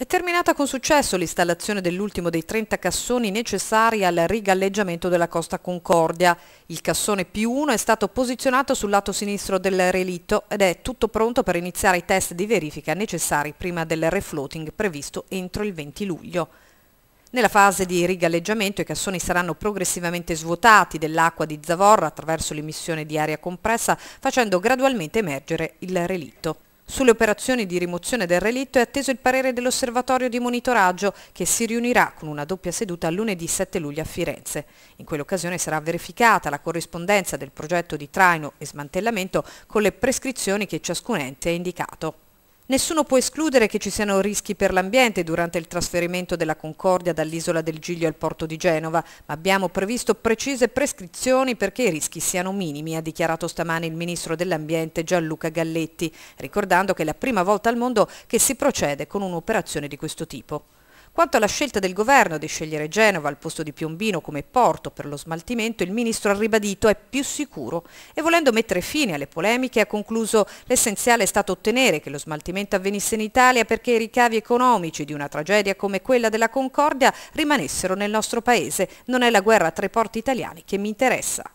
È terminata con successo l'installazione dell'ultimo dei 30 cassoni necessari al rigalleggiamento della Costa Concordia. Il cassone p 1 è stato posizionato sul lato sinistro del relitto ed è tutto pronto per iniziare i test di verifica necessari prima del refloating previsto entro il 20 luglio. Nella fase di rigalleggiamento i cassoni saranno progressivamente svuotati dell'acqua di zavorra attraverso l'emissione di aria compressa facendo gradualmente emergere il relitto. Sulle operazioni di rimozione del relitto è atteso il parere dell'osservatorio di monitoraggio che si riunirà con una doppia seduta lunedì 7 luglio a Firenze. In quell'occasione sarà verificata la corrispondenza del progetto di traino e smantellamento con le prescrizioni che ciascun ente ha indicato. Nessuno può escludere che ci siano rischi per l'ambiente durante il trasferimento della Concordia dall'isola del Giglio al porto di Genova, ma abbiamo previsto precise prescrizioni perché i rischi siano minimi, ha dichiarato stamane il Ministro dell'Ambiente Gianluca Galletti, ricordando che è la prima volta al mondo che si procede con un'operazione di questo tipo. Quanto alla scelta del governo di scegliere Genova al posto di Piombino come porto per lo smaltimento, il ministro ha ribadito è più sicuro e volendo mettere fine alle polemiche ha concluso l'essenziale è stato ottenere che lo smaltimento avvenisse in Italia perché i ricavi economici di una tragedia come quella della Concordia rimanessero nel nostro paese. Non è la guerra tra i porti italiani che mi interessa.